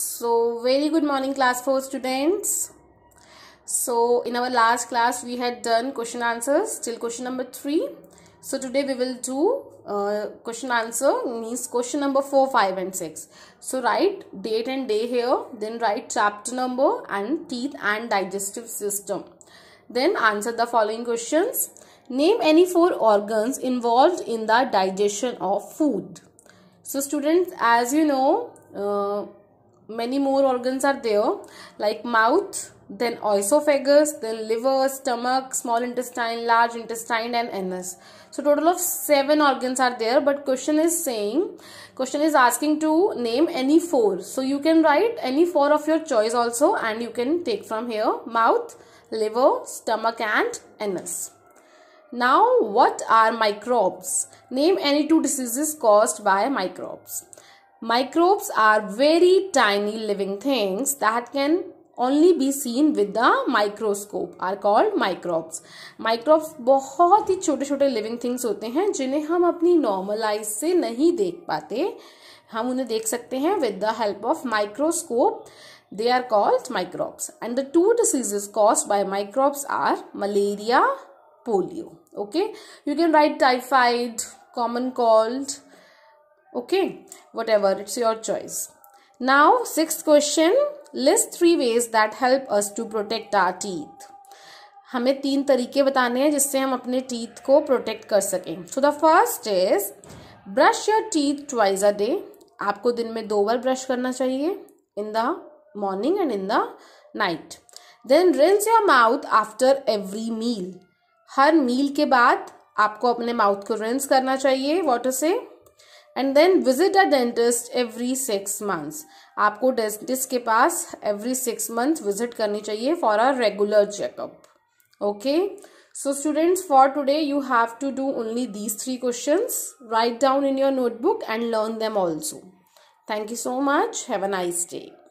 so very good morning class 4 students so in our last class we had done question answers till question number 3 so today we will do uh, question answer means question number 4 5 and 6 so write date and day here then write chapter number and teeth and digestive system then answer the following questions name any four organs involved in the digestion of food so students as you know uh, many more organs are there like mouth then oesophagus then liver stomach small intestine large intestine and anus so total of seven organs are there but question is saying question is asking to name any four so you can write any four of your choice also and you can take from here mouth liver stomach and anus now what are microbes name any two diseases caused by microbes microbes are very tiny living things that can only be seen with the microscope are called microbes. Microbes बहुत ही छोटे-छोटे living things होते हैं जिन्हें हम अपनी normal eyes से नहीं देख पाते हम उन्हें देख सकते हैं with the help of microscope. They are called microbes and the two diseases caused by microbes are malaria, polio. Okay, you can write typhoid, common cold, okay whatever it's your choice now sixth question list three ways that help us to protect our teeth हमें तीन तरीके बताने हैं जिससे हम अपने teeth को protect कर सकें so the first is brush your teeth twice a day आपको दिन में दो बार ब्रश करना चाहिए in the morning and in the night then rinse your mouth after every meal हर मील के बाद आपको अपने माउथ को रिंस करना चाहिए वाटर से and then visit a dentist every six months आपको डेंटिस्ट के पास एवरी सिक्स मंथ विजिट करनी चाहिए for a regular checkup okay so students for today you have to do only these three question write down in your notebook and learn them also thank you so much have a nice day